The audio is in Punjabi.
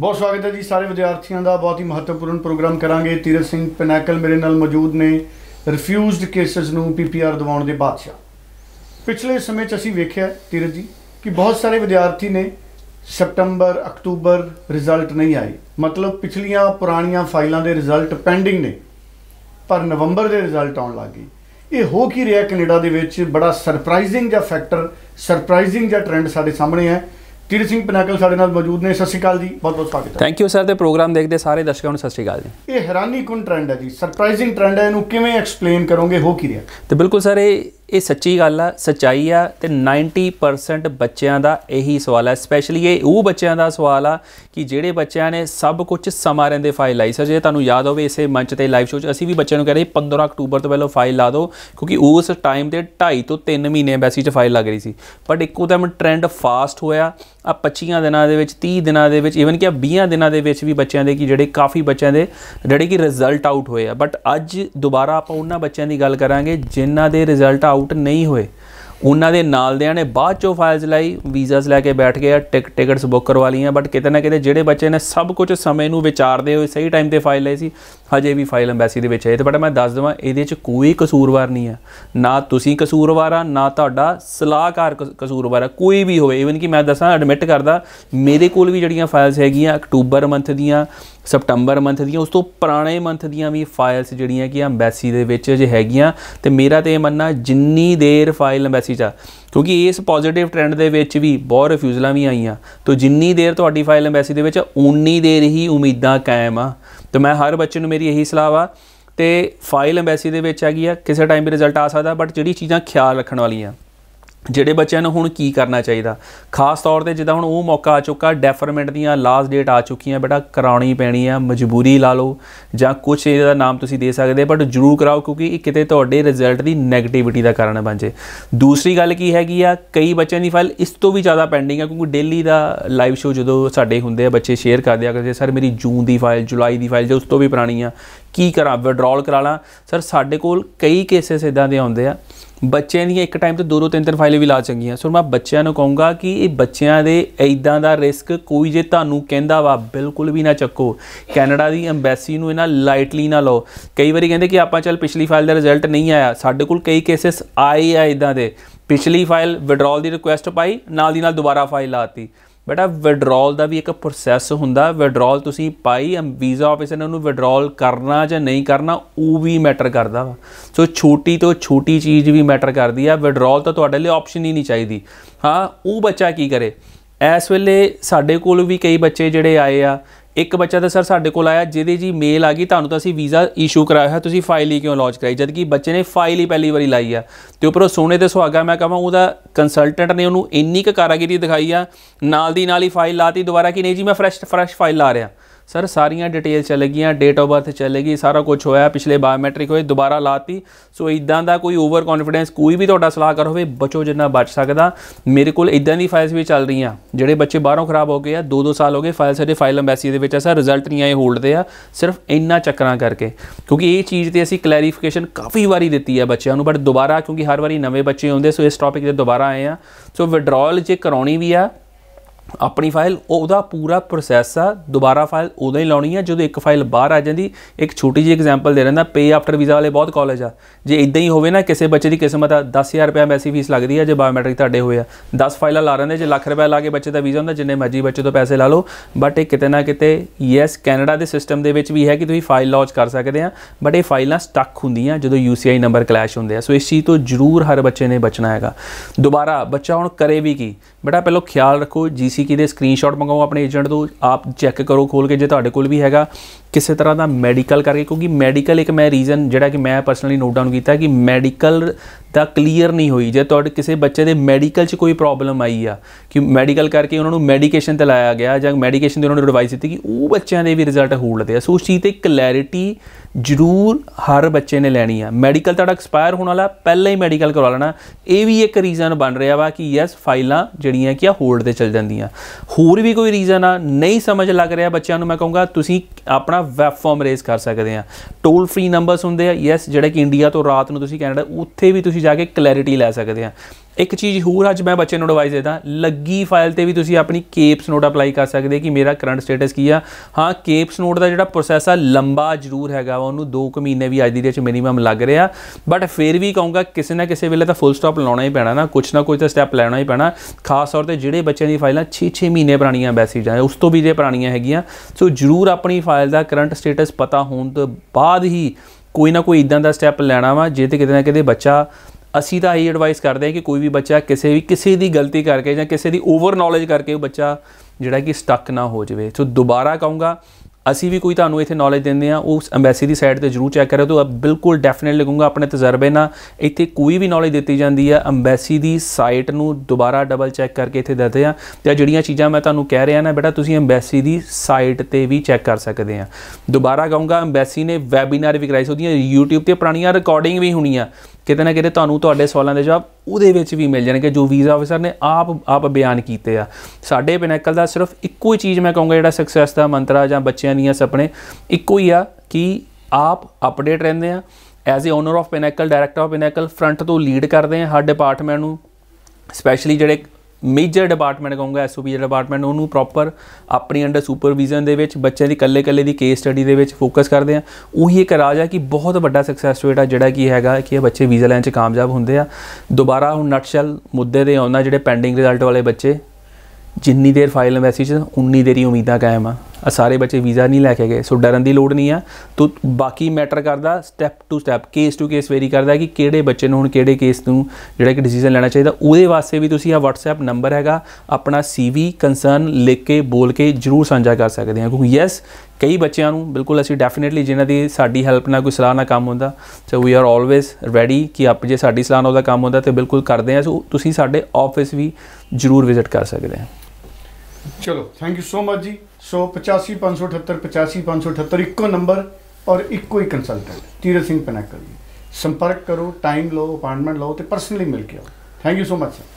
ਬਹੁਤ ਸਵਾਗਤ ਹੈ ਜੀ ਸਾਰੇ ਵਿਦਿਆਰਥੀਆਂ ਦਾ ਬਹੁਤ ਹੀ ਮਹੱਤਵਪੂਰਨ ਪ੍ਰੋਗਰਾਮ ਕਰਾਂਗੇ ਤੀਰਤ ਸਿੰਘ ਪਨੈਕਲ ਮੇਰੇ ਨਾਲ ਮੌਜੂਦ ਨੇ ਰਿਫਿਊਜ਼ਡ ਕੇਸਸ ਨੂੰ ਪੀਪੀਆਰ ਦਿਵਾਉਣ ਦੇ ਬਾਦਸ਼ਾਹ ਪਿਛਲੇ ਸਮੇਂ 'ਚ ਅਸੀਂ ਵੇਖਿਆ ਤੀਰਤ ਜੀ ਕਿ ਬਹੁਤ ਸਾਰੇ ਵਿਦਿਆਰਥੀ ਨੇ ਸਪਟੰਬਰ ਅਕਤੂਬਰ ਰਿਜ਼ਲਟ ਨਹੀਂ ਆਏ ਮਤਲਬ ਪਿਛਲੀਆਂ ਪੁਰਾਣੀਆਂ ਫਾਈਲਾਂ ਦੇ ਰਿਜ਼ਲਟ ਪੈਂਡਿੰਗ ਨੇ ਪਰ ਨਵੰਬਰ ਦੇ ਰਿਜ਼ਲਟ ਆਉਣ ਲੱਗ ਗਏ ਇਹ ਹੋ ਕੀ ਰਿਹਾ ਕੈਨੇਡਾ ਦੇ ਵਿੱਚ ਬੜਾ ਸਰਪ੍ਰਾਈਜ਼ਿੰਗ ਜਿਹਾ ਫੈਕਟਰ ਸਰਪ੍ਰਾਈਜ਼ਿੰਗ ਜਿਹਾ ਟ੍ਰੈਂਡ ਸਾਡੇ ਸਾਹਮਣੇ ਹੈ ਤੀਰ ਸਿੰਘ ਪਨਾਕਲ ਸਾਡੇ ਨਾਲ ਮੌਜੂਦ ਨੇ ਸਤਿ ਸ਼੍ਰੀ ਅਕਾਲ ਜੀ ਬਹੁਤ ਬਹੁਤ ਸਵਾਗਤ ਹੈ ਥੈਂਕ ਯੂ ਸਰ ਤੇ ਪ੍ਰੋਗਰਾਮ ਦੇਖਦੇ ਸਾਰੇ ਦਰਸ਼ਕਾਂ ਨੂੰ ਸਤਿ ਸ਼੍ਰੀ ਅਕਾਲ ਜੀ ਇਹ ਹੈਰਾਨੀ ਹੈਰਾਨੀਕੁੰਨ ਟ੍ਰੈਂਡ ਹੈ ਜੀ ਸਰਪ੍ਰਾਈਜ਼ਿੰਗ ਟ੍ਰੈਂਡ ਹੈ ਇਹਨੂੰ ਕਿਵੇਂ ਐਕਸਪਲੇਨ ਕਰੋਗੇ ਹੋ ਕੀ ਰਿਹਾ ਤੇ ਬਿਲਕੁਲ ਸਰ ਇਹ ਇਹ ਸੱਚੀ ਗੱਲ ਆ ਸਚਾਈ ਆ ਤੇ 90% ਬੱਚਿਆਂ ਦਾ ਇਹੀ ਸਵਾਲ ਆ ਸਪੈਸ਼ਲੀ ਇਹ ਉਹ ਬੱਚਿਆਂ ਦਾ ਸਵਾਲ ਆ ਕਿ ਜਿਹੜੇ ਬੱਚਿਆਂ ਨੇ ਸਭ ਕੁਝ ਸਮਾਂ ਰਹਿੰਦੇ ਫਾਈਲ ਲਈ ਸਰ ਜੇ ਤੁਹਾਨੂੰ ਯਾਦ ਹੋਵੇ ਇਸੇ ਮੰਚ ਤੇ ਲਾਈਵ ਸ਼ੋਅ 'ਚ ਅਸੀਂ ਵੀ ਬੱਚਿਆਂ ਨੂੰ ਕਹਿੰਦੇ 15 ਅਕਤੂਬਰ ਤੋਂ ਪਹਿਲਾਂ ਫਾਈਲ ਲਾ ਦਿਓ ਕਿਉਂਕਿ ਉਸ ਟਾਈਮ ਤੇ 2.5 ਤੋਂ 3 ਮਹੀਨੇ ਐਮਬੈਸੀ 'ਚ ਫਾਈਲ ਲੱਗ ਰਹੀ ਸੀ ਬਟ ਇੱਕੋ ਦਮ ਟ੍ਰੈਂਡ ਫਾਸਟ ਹੋਇਆ ਆ 25 ਦਿਨਾਂ ਦੇ ਵਿੱਚ 30 ਦਿਨਾਂ ਦੇ ਵਿੱਚ ਇਵਨ ਕਿ ਆ 20 ਦਿਨਾਂ ਦੇ ਵਿੱਚ ਵੀ ਬੱਚਿਆਂ ਦੇ ਕਿ ਜਿਹੜੇ ਕਾਫੀ ਬੱਚਿਆਂ ਦੇ ਜਿਹੜੇ ਕੀ ਰਿਜ਼ਲਟ ਆਊਟ ਹੋਏ ਆ ਬਟ ਅੱਜ ਦੁਬਾਰਾ ਆਪਾਂ ਉਹਨਾਂ ਬੱਚਿਆਂ ਦੀ ਗੱਲ ਕਰਾਂਗੇ ਜਿਨ੍ਹਾਂ ਦੇ ਰਿਜ਼ਲਟ ਆਊਟ ਨਹੀਂ ਹੋਏ ਉਹਨਾਂ ਦੇ ਨਾਲ ਦਿਆਂ ਨੇ ਬਾਅਦ ਚੋਂ ਫਾਈਲਸ ਲਈ ਵੀਜ਼ਾਸ ਲੈ ਕੇ ਬੈਠ ਗਏ ਆ ਟਿਕ ਟਿਕਟਸ ਬੁੱਕ ਕਰਵਾ ਲਈਆਂ ਬਟ ਕਿਤੇ ਨਾ ਕਿਤੇ ਜਿਹੜੇ ਬੱਚੇ ਨੇ ਸਭ ਕੁਝ ਸਮੇਂ ਨੂੰ ਵਿਚਾਰਦੇ ਹੋਏ ਸਹੀ ਟਾਈਮ ਤੇ ਫਾਈਲ ਲਈ ਸੀ ਹਜੇ ਵੀ ਫਾਈਲ ਐਮਬੈਸੀ ਦੇ ਵਿੱਚ ਹੈ ਤੇ ਬਟ ਮੈਂ ਦੱਸ ਦਵਾਂ ਇਹਦੇ 'ਚ ਕੋਈ ਕਸੂਰਵਾਰ ਨਹੀਂ ਹੈ ਨਾ ਤੁਸੀਂ ਕਸੂਰਵਾਰ ਆ ਨਾ ਤੁਹਾਡਾ ਸਲਾਹਕਾਰ ਕਸੂਰਵਾਰ ਆ ਕੋਈ ਵੀ ਹੋਵੇ ਇਵਨ ਕਿ ਮੈਂ ਦੱਸਾਂ ਐਡਮਿਟ ਕਰਦਾ ਮੇਰੇ ਕੋਲ ਵੀ ਜਿਹੜੀਆਂ ਫਾਈਲਸ ਹੈਗੀਆਂ ਅਕਤੂਬਰ ਮੰਥ ਦੀਆਂ ਸਪਟੰਬਰ ਮੰਥ ਦੀਆਂ ਉਸ ਤੋਂ ਪੁਰਾਣੇ ਮੰਥ ਦੀਆਂ ਵੀ ਫਾਈਲਸ ਜਿਹੜੀਆਂ ਕਿ ਐਮਬੈਸੀ ਦੇ ਵਿੱਚ ਜੇ ਹੈਗੀਆਂ ਤੇ ਮੇਰਾ ਤੇ ਇਹ ਮੰਨਣਾ ਜਿੰਨੀ ਦੇਰ ਫਾਈਲ ਐਮਬੈਸੀ ਮੈਸੇਜ ਆ ਕਿਉਂਕਿ ਇਸ ਪੋਜ਼ਿਟਿਵ ਟ੍ਰੈਂਡ ਦੇ ਵਿੱਚ ਵੀ ਬਹੁਤ ਰਿਫਿਊਜ਼ਲਾਂ ਵੀ ਆਈਆਂ ਤੋਂ ਜਿੰਨੀ ਦੇਰ ਤੁਹਾਡੀ ਫਾਈਲ ਐਮਬੈਸੀ ਦੇ ਵਿੱਚ ਉਨੀ ਦੇਰ ਹੀ ਉਮੀਦਾਂ ਕਾਇਮ ਆ ਤੇ ਮੈਂ ਹਰ ਬੱਚੇ ਨੂੰ ਮੇਰੀ ਇਹੀ ਸਲਾਹ ਆ ਤੇ ਫਾਈਲ ਐਮਬੈਸੀ ਦੇ ਵਿੱਚ ਹੈਗੀ ਆ ਕਿਸੇ ਟਾਈਮ ਵੀ ਰਿਜ਼ਲਟ ਆ ਸਕਦਾ ਬਟ ਜਿਹੜੀ ਚੀਜ਼ਾਂ ਖਿਆਲ ਰੱਖਣ ਵਾਲੀਆਂ ਜਿਹੜੇ ਬੱਚਿਆਂ ਨੂੰ ਹੁਣ ਕੀ ਕਰਨਾ ਚਾਹੀਦਾ ਖਾਸ ਤੌਰ ਤੇ ਜਿੱਦਾਂ ਹੁਣ ਉਹ ਮੌਕਾ ਆ ਚੁੱਕਾ ਡੈਫਰਮੈਂਟ ਦੀਆਂ ਲਾਸਟ ਡੇਟ ਆ ਚੁੱਕੀਆਂ ਬੇਟਾ ਕਰਾਉਣੀ ਪੈਣੀ ਆ ਮਜਬੂਰੀ ਲਾ ਲਓ ਜਾਂ ਕੁਝ ਇਹਦਾ ਨਾਮ ਤੁਸੀਂ ਦੇ ਸਕਦੇ ਬਟ ਜਰੂਰ ਕਰਾਓ ਕਿਉਂਕਿ ਇਹ ਕਿਤੇ ਤੁਹਾਡੇ ਰਿਜ਼ਲਟ ਦੀ 네ਗੇਟਿਵਿਟੀ ਦਾ ਕਾਰਨ ਬਣ ਜੇ ਦੂਸਰੀ ਗੱਲ ਕੀ ਹੈਗੀ ਆ ਕਈ ਬੱਚਿਆਂ ਦੀ ਫਾਈਲ ਇਸ ਤੋਂ ਵੀ ਜ਼ਿਆਦਾ ਪੈਂਡਿੰਗ ਆ ਕਿਉਂਕਿ ਡੇਲੀ ਦਾ ਲਾਈਵ ਸ਼ੋ ਜਦੋਂ ਸਾਡੇ ਹੁੰਦੇ ਆ ਬੱਚੇ ਸ਼ੇਅਰ ਕਰਦੇ ਆ ਕਿ ਸਰ ਮੇਰੀ ਜੂਨ ਦੀ ਫਾਈਲ ਜੁਲਾਈ ਦੀ ਫਾਈਲ ਜੇ ਉਸ ਤੋਂ ਵੀ ਪੁਰਾਣੀ ਆ ਕੀ ਕਰਾਂ ਵਿਡਰਾਲ ਕਰਾ ਲਾਂ ਸਰ ਸਾਡੇ ਕੋਲ ਕਈ ਕੇਸਸ ਇਦਾਂ ਦੇ ਆਉਂਦੇ ਆ ਬੱਚਿਆਂ ਦੀਆਂ ਇੱਕ ਟਾਈਮ ਤੇ ਦੋ ਦੋ ਤਿੰਨ ਤਿੰਨ ਫਾਈਲਾਂ ਵੀ ਲਾ ਚੰਗੀਆਂ ਸੋ ਮੈਂ ਬੱਚਿਆਂ ਨੂੰ ਕਹੂੰਗਾ ਕਿ ਇਹ ਬੱਚਿਆਂ ਦੇ ਐਦਾਂ ਦਾ ਰਿਸਕ ਕੋਈ ਜੇ ਤੁਹਾਨੂੰ ਕਹਿੰਦਾ ਵਾ ਬਿਲਕੁਲ ਵੀ ਨਾ ਚੱਕੋ ਕੈਨੇਡਾ ਦੀ ਐਮਬੈਸੀ ਨੂੰ ਇਹਨਾਂ ਲਾਈਟਲੀ ਨਾ ਲਓ ਕਈ ਵਾਰੀ ਕਹਿੰਦੇ ਕਿ ਆਪਾਂ ਚੱਲ ਪਿਛਲੀ ਫਾਈਲ ਦਾ ਰਿਜ਼ਲਟ ਨਹੀਂ ਆਇਆ ਸਾਡੇ ਕੋਲ ਕਈ ਕੇਸਸ ਆਏ ਆ ਇਦਾਂ ਦੇ ਪਿਛਲੀ ਫਾਈਲ ਵਿਡਰਾਲ ਦੀ ਰਿਕੁਐਸਟ ਪਾਈ ਨਾਲ ਦੀ ਨਾਲ ਦੁਬਾਰਾ ਫਾਈਲ ਆਤੀ ਬੇਟਾ ਵਿਡਰਾਲ ਦਾ ਵੀ ਇੱਕ ਪ੍ਰੋਸੈਸ ਹੁੰਦਾ ਵਿਡਰਾਲ ਤੁਸੀਂ ਪਾਈ ਵੀਜ਼ਾ ਆਫਿਸ ਨੇ ਉਹਨੂੰ ਵਿਡਰਾਲ ਕਰਨਾ ਜਾਂ ਨਹੀਂ ਕਰਨਾ ਉਹ ਵੀ ਮੈਟਰ ਕਰਦਾ ਵਾ ਸੋ ਛੋਟੀ ਤੋਂ ਛੋਟੀ ਚੀਜ਼ ਵੀ ਮੈਟਰ ਕਰਦੀ ਆ ਵਿਡਰਾਲ ਤਾਂ ਤੁਹਾਡੇ ਲਈ ਆਪਸ਼ਨ ਹੀ ਨਹੀਂ ਚਾਹੀਦੀ ਹਾਂ ਉਹ ਬੱਚਾ ਕੀ ਕਰੇ ਇਸ ਵੇਲੇ ਸਾਡੇ ਕੋਲ ਵੀ ਕਈ ਬੱਚੇ ਜਿਹੜੇ ਆਏ ਆ ਇੱਕ ਬੱਚਾ ਤਾਂ ਸਰ ਸਾਡੇ ਕੋਲ ਆਇਆ ਜਿਹਦੇ ਜੀ ਮੇਲ ਆ ਗਈ ਤੁਹਾਨੂੰ ਤਾਂ ਅਸੀਂ ਵੀਜ਼ਾ ਇਸ਼ੂ ਕਰਾਇਆ ਹੈ ਤੁਸੀਂ ਫਾਈਲ ਹੀ ਕਿਉਂ ਲੌਂਚ ਕਰਾਈ ਜਦ ਕਿ ਬੱਚੇ ਨੇ ਫਾਈਲ ਹੀ ਪਹਿਲੀ ਵਾਰੀ ਲਾਈ ਆ ਤੇ ਉੱਪਰੋਂ ਸੋਨੇ ਤੇ ਸੁਹਾਗਾ ਮੈਂ ਕਹਾਂ ਉਹਦਾ ਕੰਸਲਟੈਂਟ ਨੇ ਉਹਨੂੰ ਇੰਨੀ ਕੁ ਕਾਰਗਰੀ ਦਿਖਾਈ ਆ ਨਾਲ ਦੀ ਨਾਲ ਹੀ ਫਾਈਲ ਲਾਤੀ ਦੁਬਾਰਾ ਕਿ ਨਹੀਂ ਜੀ ਮੈਂ ਫਰੈਸ਼ ਫਰੈਸ਼ ਫਾਈਲ ਲਾ ਰਿਹਾ ਸਰ ਸਾਰੀਆਂ ਡਿਟੇਲ ਚਲੇ ਗਈਆਂ ਡੇਟ ਆਫ ਬਰਥ ਚਲੇ ਗਈ ਸਾਰਾ ਕੁਝ ਹੋਇਆ ਪਿਛਲੇ ਬਾਇਓਮੈਟ੍ਰਿਕ ਹੋਏ ਦੁਬਾਰਾ ਲਾਤੀ ਸੋ ਇਦਾਂ ਦਾ ਕੋਈ ਓਵਰ ਕੌਨਫੀਡੈਂਸ ਕੋਈ ਵੀ ਤੁਹਾਡਾ ਸਲਾਹਕਾਰ ਹੋਵੇ ਬਚੋ ਜਿੰਨਾ ਬਚ ਸਕਦਾ ਮੇਰੇ ਕੋਲ ਇਦਾਂ ਦੀ ਫਾਈਲਸ ਵੀ ਚੱਲ ਰਹੀਆਂ ਜਿਹੜੇ ਬੱਚੇ ਬਾਹਰੋਂ ਖਰਾਬ ਹੋ ਗਏ ਆ 2-2 ਸਾਲ ਹੋ ਗਏ ਫਾਈਲ ਸਾਡੇ ਫਾਈਲ ਐਮਬੈਸੀ ਦੇ ਵਿੱਚ ਆ ਸਰ ਰਿਜ਼ਲਟ ਨਹੀਂ ਆਏ ਹੋਲਡ ਦੇ ਆ ਸਿਰਫ ਇੰਨਾ ਚੱਕਰਾਂ ਕਰਕੇ ਕਿਉਂਕਿ ਇਹ ਚੀਜ਼ ਤੇ ਅਸੀਂ ਕਲੈਰੀਫਿਕੇਸ਼ਨ ਕਾਫੀ ਵਾਰੀ ਦਿੱਤੀ ਆ ਬੱਚਿਆਂ ਨੂੰ ਬਟ ਦੁਬਾਰਾ ਕਿਉਂਕਿ ਹਰ ਵਾਰੀ ਨਵੇਂ ਬੱਚੇ ਆਉਂਦੇ ਸੋ ਇਸ ਟੌਪਿਕ ਤੇ ਦੁਬਾਰਾ ਆਏ ਆ ਸੋ ਵਿਡਰਾਅਲ ਜੇ ਕਰਾਉਣੀ ਵੀ ਆ ਆਪਣੀ ਫਾਈਲ ਉਹਦਾ ਪੂਰਾ ਪ੍ਰੋਸੈਸ ਆ ਦੁਬਾਰਾ ਫਾਈਲ ਉਦੋਂ ਹੀ ਲਾਉਣੀ ਆ ਜਦੋਂ ਇੱਕ ਫਾਈਲ ਬਾਹਰ ਆ ਜਾਂਦੀ ਇੱਕ ਛੋਟੀ ਜਿਹੀ ਐਗਜ਼ਾਮਪਲ ਦੇ ਰਹਿੰਦਾ ਪੇ ਆਫਟਰ ਵੀਜ਼ਾ ਵਾਲੇ ਬਹੁਤ ਕਾਲਜ ਆ ਜੇ ਇਦਾਂ ਹੀ ਹੋਵੇ ਨਾ ਕਿਸੇ ਬੱਚੇ ਦੀ ਕਿਸਮਤ ਆ 10000 ਰੁਪਏ ਐਮਐਸਸੀ ਫੀਸ ਲੱਗਦੀ ਆ ਜੇ ਬਾਇਓਮੈਟ੍ਰਿਕ ਤੁਹਾਡੇ ਹੋਏ ਆ 10 ਫਾਈਲਾਂ ਲਾ ਰਹੇ ਨੇ ਜੇ ਲੱਖ ਰੁਪਏ ਲਾ ਕੇ ਬੱਚੇ ਦਾ ਵੀਜ਼ਾ ਹੁੰਦਾ ਜਿੰਨੇ ਮਰਜ਼ੀ ਬੱਚੇ ਤੋਂ ਪੈਸੇ ਲਾ ਲਓ ਬਟ ਇਹ ਕਿਤੇ ਨਾ ਕਿਤੇ ਯੈਸ ਕੈਨੇਡਾ ਦੇ ਸਿਸਟਮ ਦੇ ਵਿੱਚ ਵੀ ਹੈ ਕਿ ਤੁਸੀਂ ਫਾਈਲ ਲਾਂਚ ਕਰ ਸਕਦੇ ਆ ਬਟ ਇਹ ਫਾਈਲਾਂ ਸਟਕ ਹੁੰਦੀਆਂ ਜਦੋਂ ਯੂਸੀਆਈ ਨੰਬਰ ਕਲੈਸ਼ ਹੁੰਦੇ ਆ ਸੋ ਇਸ ਚੀਜ਼ ਤੋਂ ਜ਼ਰੂਰ ਹਰ ਬੱਚੇ ਨੇ ਬਚਣਾ ਹੈਗਾ ਦੁਬਾਰਾ ਬੱਚਾ ਹੁਣ ਕਰੇ ਵੀ ਕੀ ਬੇਟਾ ਪਹਿਲਾਂ ਖਿਆਲ ਰੱਖੋ ਜੀ ਈਸੀਕੇ ਦੇ ਸਕਰੀਨਸ਼ਾਟ ਮੰਗਾਓ ਆਪਣੇ ਏਜੰਟ ਤੋਂ ਆਪ ਚੈੱਕ ਕਰੋ ਖੋਲ ਕੇ ਜੇ ਤੁਹਾਡੇ ਕੋਲ ਵੀ ਹੈਗਾ ਕਿਸੇ ਤਰ੍ਹਾਂ ਦਾ ਮੈਡੀਕਲ ਕਰਕੇ ਕਿਉਂਕਿ ਮੈਡੀਕਲ ਇੱਕ ਮੈਂ ਰੀਜ਼ਨ ਜਿਹੜਾ ਕਿ ਮੈਂ ਪਰਸਨਲੀ ਨੋਟ ਡਾਊਨ ਕੀਤਾ ਕਿ ਮੈਡੀਕਲ ਦਾ ਕਲੀਅਰ ਨਹੀਂ ਹੋਈ ਜੇ ਤੁਹਾਡੇ ਕਿਸੇ ਬੱਚੇ ਦੇ ਮੈਡੀਕਲ 'ਚ ਕੋਈ ਪ੍ਰੋਬਲਮ ਆਈ ਆ ਕਿ ਮੈਡੀਕਲ ਕਰਕੇ ਉਹਨਾਂ ਨੂੰ ਮੈਡੀਕੇਸ਼ਨ ਤੇ ਲਾਇਆ ਗਿਆ ਜਾਂ ਮੈਡੀਕੇਸ਼ਨ ਦੀ ਉਹਨਾਂ ਨੂੰ ਐਡਵਾਈਸ ਦਿੱਤੀ ਕਿ ਉਹ ਬੱਚਿਆਂ ਦੇ ਵੀ ਰਿਜ਼ਲਟ ਹੋਲਦੇ ਆ ਸੋ ਉਸ ਚੀਜ਼ ਤੇ ਕਲੈਰਿਟੀ ਜ਼ਰੂਰ ਹਰ ਬੱਚੇ ਨੇ ਲੈਣੀ ਆ ਮੈਡੀਕਲ ਤੁਹਾਡਾ ਐਕਸਪਾਇਰ ਹੋਣ ਵਾਲਾ ਪਹਿਲਾਂ ਹੀ ਮੈਡੀਕਲ ਕਰਵਾ ਲੈਣਾ ਇਹ ਵੀ ਇੱਕ ਰੀਜ਼ਨ ਬਣ ਰਿਹਾ ਵਾ ਕਿ ਯੈਸ ਫਾਈਲਾਂ ਜਿਹੜੀਆਂ ਕਿ ਆ ਹੋਲਡ ਤੇ ਚਲ ਜਾਂਦੀਆਂ ਆ ਹੋਰ ਵੀ ਕੋਈ ਰੀਜ਼ਨ ਆ ਨਹੀਂ ਸਮਝ ਲੱਗ ਰਿਹਾ ਬੱਚਿਆਂ ਨੂੰ ਮੈਂ ਕਹੂੰਗਾ ਤੁਸੀਂ ਆਪਣਾ ਵੈਬ ਫਾਰਮ ਰੇਜ਼ ਕਰ ਸਕਦੇ ਆ ਟੋਲ ਫ੍ਰੀ ਨੰਬਰਸ ਹੁੰਦੇ ਆ ਯੈਸ ਜਿਹੜੇ ਕਿ ਇੰਡੀਆ ਤੋਂ ਰਾਤ ਨੂੰ ਤੁਸੀਂ ਕੈਨੇਡਾ ਉੱਥੇ ਵੀ ਤੁਸੀਂ ਜਾ ਕੇ ਕਲੈਰਿਟੀ ਲੈ ਸਕਦੇ ਆ ਇੱਕ ਚੀਜ਼ ਹੋਰ ਅੱਜ ਮੈਂ ਬੱਚੇ ਨੂੰ ਐਡਵਾਈਸ ਦਿੰਦਾ ਲੱਗੀ ਫਾਈਲ ਤੇ ਵੀ ਤੁਸੀਂ ਆਪਣੀ ਕੇਪਸ ਨੋਟ ਅਪਲਾਈ ਕਰ ਸਕਦੇ ਕਿ ਮੇਰਾ ਕਰੰਟ ਸਟੇਟਸ ਕੀ ਆ ਹਾਂ ਕੇਪਸ ਨੋਟ ਦਾ ਜਿਹੜਾ ਪ੍ਰੋਸੈਸ ਆ ਲੰਬਾ ਜ਼ਰੂਰ ਹੈਗਾ ਵਾ ਉਹਨੂੰ 2 ਕੁ ਮਹੀਨੇ ਵੀ ਅੱਜ ਦੀ ਡੇਟ 'ਚ ਮਿਨੀਮਮ ਲੱਗ ਰਿਹਾ ਬਟ ਫਿਰ ਵੀ ਕਹੂੰਗਾ ਕਿਸੇ ਨਾ ਕਿਸੇ ਵੇਲੇ ਤਾਂ ਫੁੱਲ ਸਟਾਪ ਲਾਉਣਾ ਹੀ ਪੈਣਾ ਨਾ ਕੁਝ ਨਾ ਕੁਝ ਤਾਂ ਸਟੈਪ ਲੈਣਾ ਹੀ ਪੈਣਾ ਖਾਸ ਤੌਰ ਤੇ ਜਿਹੜੇ ਬੱਚਿਆਂ ਦੀ ਫਾਈਲਾਂ 6-6 ਮਹੀਨੇ ਪੁਰਾਣੀਆਂ ਬੈਸੀ ਜਾਂ ਉਸ ਤੋਂ ਵੀ ਜੇ ਪੁਰਾਣੀਆਂ ਹੈਗੀਆਂ ਸੋ ਜ਼ਰੂਰ ਆਪਣੀ ਫਾਈਲ ਦਾ ਕਰੰਟ ਸਟੇਟਸ ਪਤਾ ਹੋਣ ਤੋਂ ਬਾਅਦ ਬਾਅਦ ਹੀ ਕੋਈ ਨਾ ਕੋਈ ਇਦਾਂ ਦਾ ਸਟੈਪ ਲੈਣਾ ਵਾ ਜੇ ਤੇ ਕਿਤੇ ਨਾ ਕਿਤੇ ਬੱਚਾ ਅਸੀਂ ਤਾਂ ਇਹ ਐਡਵਾਈਸ ਕਰਦੇ ਹਾਂ ਕਿ ਕੋਈ ਵੀ ਬੱਚਾ ਕਿਸੇ ਵੀ ਕਿਸੇ ਦੀ ਗਲਤੀ ਕਰਕੇ ਜਾਂ ਕਿਸੇ ਦੀ ਓਵਰ ਨੌਲੇਜ ਕਰਕੇ ਉਹ ਬੱਚਾ ਜਿਹੜਾ ਕਿ ਸਟਕ ਨਾ ਹੋ ਜਾਵੇ ਸੋ ਦੁਬਾਰਾ ਕਹੂੰਗਾ ਅਸੀਂ ਵੀ ਕੋਈ ਤੁਹਾਨੂੰ ਇੱਥੇ ਨੌਲੇਜ ਦਿੰਦੇ ਆ ਉਸ ਐਮਬੈਸੀ ਦੀ ਸਾਈਟ ਤੇ ਜਰੂਰ ਚੈੱਕ ਕਰਿਓ ਤੇ ਬਿਲਕੁਲ ਡੈਫੀਨਿਟਲੀ ਕਹੂੰਗਾ ਆਪਣੇ ਤਜਰਬੇ ਨਾਲ ਇੱਥੇ ਕੋਈ ਵੀ ਨੌਲੇਜ ਦਿੱਤੀ ਜਾਂਦੀ ਆ ਐਮਬੈਸੀ ਦੀ ਸਾਈਟ ਨੂੰ ਦੁਬਾਰਾ ਡਬਲ ਚੈੱਕ ਕਰਕੇ ਇੱਥੇ ਦੱਸਦੇ ਆ ਤੇ ਜਿਹੜੀਆਂ ਚੀਜ਼ਾਂ ਮੈਂ ਤੁਹਾਨੂੰ ਕਹਿ ਰਿਹਾ ਨਾ ਬੇਟਾ ਤੁਸੀਂ ਐਮਬੈਸੀ ਦੀ ਸਾਈਟ ਤੇ ਵੀ ਚੈੱਕ ਕਰ ਸਕਦੇ ਆ ਦੁਬਾਰਾ ਕਹੂੰਗਾ ਐਮਬੈਸੀ ਨੇ ਵੈਬਿਨਾਰ ਵੀ ਕਰਾਈ ਸੀ ਉਹਦੀਆਂ YouTube ਤੇ ਪੁਰਾਣੀਆਂ ਰਿਕਾਰਡਿੰਗ ਵੀ ਹੋਣੀਆਂ ਕਿਤੇ ਨਾ ਕਿਤੇ ਤੁਹਾਨੂੰ ਤੁਹਾਡੇ ਸਵਾਲਾਂ ਦੇ ਜਵਾਬ ਉਹਦੇ ਵਿੱਚ ਵੀ ਮਿਲ ਜਾਣਗੇ ਜੋ ਵੀਜ਼ਾ ਆਫੀਸਰ ਨੇ ਆਪ ਆਪ ਬਿਆਨ ਕੀਤੇ ਆ ਸਾਡੇ ਪਿਨੈਕਲ ਦਾ ਸਿਰਫ ਇੱਕੋ ਹੀ ਚੀਜ਼ ਮੈਂ ਕਹੂੰਗਾ ਜਿਹੜਾ ਸਕਸੈਸ ਦਾ ਮੰਤਰਾ ਜਾਂ ਬੱਚਿਆਂ ਦੀਆਂ ਸੁਪਨੇ ਇੱਕੋ ਹੀ ਆ ਕਿ ਆਪ ਅਪਡੇਟ ਰਹਿੰਦੇ ਆ as a owner of Pinnacle director of Pinnacle front ਤੋਂ ਲੀਡ ਕਰਦੇ ਆ ਹਰ ਡਿਪਾਰਟਮੈਂਟ ਨੂੰ ਸਪੈਸ਼ਲੀ ਜਿਹੜੇ ਮੇਜਰ ਡਿਪਾਰਟਮੈਂਟ ਕਹੂੰਗਾ ਐਸਓਪੀ ਜਿਹੜਾ ਡਿਪਾਰਟਮੈਂਟ ਉਹਨੂੰ ਪ੍ਰੋਪਰ ਆਪਣੀ ਅੰਡਰ ਸੁਪਰਵਿਜ਼ਨ ਦੇ ਵਿੱਚ ਬੱਚਿਆਂ ਦੀ ਕੱਲੇ ਕੱਲੇ ਦੀ ਕੇਸ ਸਟੱਡੀ ਦੇ ਵਿੱਚ ਫੋਕਸ ਕਰਦੇ ਆ ਉਹੀ ਇੱਕ ਰਾਜ ਆ ਕਿ ਬਹੁਤ ਵੱਡਾ ਸਕਸੈਸ ਰੇਟ ਆ ਜਿਹੜਾ ਕੀ ਹੈਗਾ ਕਿ ਇਹ ਬੱਚੇ ਵੀਜ਼ਾ ਲੈਣ 'ਚ ਕਾਮਯਾਬ ਹੁੰਦੇ ਆ ਦੁਬਾਰਾ ਹੁਣ ਨਟਸ਼ਲ ਮੁੱਦੇ ਦੇ ਆਉਣਾ ਜਿਹੜੇ ਪੈਂਡਿੰਗ ਰਿਜ਼ਲਟ ਵਾਲੇ ਬੱਚੇ ਜਿੰਨੀ ਦੇਰ ਫਾਈਲ ਐਮਬੈਸੀ 'ਚ ਉਨੀ ਦੇਰੀ ਉਮੀਦਾਂ ਕਾਇਮ ਆ ਸਾਰੇ ਬੱਚੇ ਵੀਜ਼ਾ ਨਹੀਂ ਲੈ ਕੇ ਗਏ ਸੋ ਡਰਨ ਦੀ ਲੋੜ ਨਹੀਂ ਆ ਤੋ ਬਾਕੀ ਮੈਟਰ ਕਰਦਾ step to step case to case vary ਕਰਦਾ ਕਿ ਕਿਹੜੇ ਬੱਚੇ ਨੂੰ ਹੁਣ ਕਿਹੜੇ ਕੇਸ ਨੂੰ ਜਿਹੜਾ ਕਿ ਡਿਸੀਜਨ ਲੈਣਾ ਚਾਹੀਦਾ ਉਹਦੇ ਵਾਸਤੇ ਵੀ ਤੁਸੀਂ ਆ WhatsApp ਨੰਬਰ ਹੈਗਾ ਆਪਣਾ CV ਕੰਸਰਨ ਲਿਖ ਕੇ ਬੋਲ ਕੇ ਜਰੂਰ ਸਾਂਝਾ ਕਰ ਸਕਦੇ ਆ ਕਿਉਂਕਿ ਯੈਸ ਕਈ ਬੱਚਿਆਂ ਨੂੰ ਬਿਲਕੁਲ ਅਸੀਂ ਡੈਫੀਨਿਟਲੀ ਜਿਨ੍ਹਾਂ ਦੀ ਸਾਡੀ ਹੈਲਪ ਨਾਲ ਕੋਈ ਸਲਾਹ ਨਾਲ ਕੰਮ ਹੁੰਦਾ so we are always ready ਕਿ ਆਪ ਜੇ ਸਾਡੀ ਸਲਾਹ ਨਾਲ ਉਹਦਾ ਕੰਮ ਹੁੰਦਾ ਤੇ ਬਿਲਕੁਲ ਕਰਦੇ ਆ ਸੋ ਤੁਸੀਂ ਸਾਡੇ ਆਫਿਸ ਵੀ ਜਰੂਰ ਵਿਜ਼ਿਟ ਕਰ ਸਕਦੇ ਆ ਚਲੋ ਥੈਂਕ ਯੂ ਸੋ ਮਚ ਜੀ सो पचासी पाँच सौ अठहत्तर पचासी पाँच सौ अठहत्तर इक्को नंबर और इक्को ही कंसल्टेंट तीरथ सिंह पनाकर जी संपर्क करो टाइम लो अपॉइंटमेंट लो तो परसनली मिल के आओ thank you so much sir